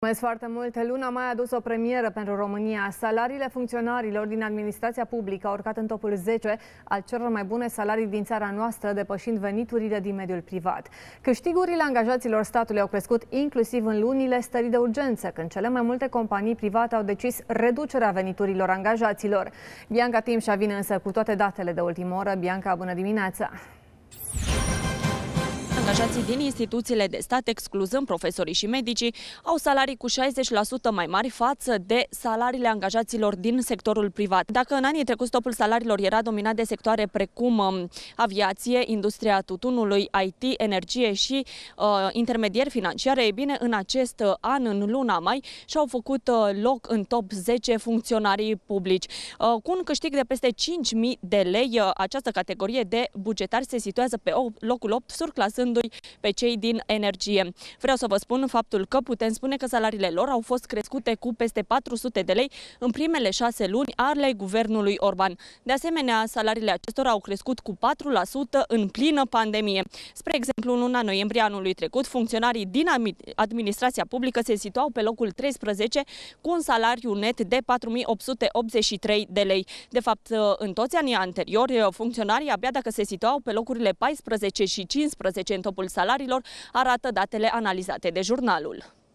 Mulțumesc foarte mult! Luna mai a adus o premieră pentru România. Salariile funcționarilor din administrația publică au urcat în topul 10 al celor mai bune salarii din țara noastră, depășind veniturile din mediul privat. Câștigurile angajaților statului au crescut inclusiv în lunile stării de urgență, când cele mai multe companii private au decis reducerea veniturilor angajaților. Bianca Timșa vine însă cu toate datele de ultimă oră. Bianca, bună dimineața! Angajații din instituțiile de stat, excluzând profesorii și medicii, au salarii cu 60% mai mari față de salariile angajaților din sectorul privat. Dacă în anii trecuți topul salariilor era dominat de sectoare precum um, aviație, industria tutunului, IT, energie și uh, intermedieri financiare, e bine, în acest an, în luna mai, și-au făcut uh, loc în top 10 funcționarii publici. Uh, cu un câștig de peste 5.000 de lei, uh, această categorie de bugetari se situează pe locul 8, surclasând gânduri pe cei din energie. Vreau să vă spun faptul că putem spune că salariile lor au fost crescute cu peste 400 de lei în primele șase luni ale guvernului Orban. De asemenea, salariile acestora au crescut cu 4% în plină pandemie. Spre exemplu, în luna noiembrie anului trecut, funcționarii din administrația publică se situau pe locul 13 cu un salariu net de 4883 de lei. De fapt, în toți anii anteriori, funcționarii abia dacă se situau pe locurile 14 și 15 într topul salariilor, arată datele analizate de jurnalul.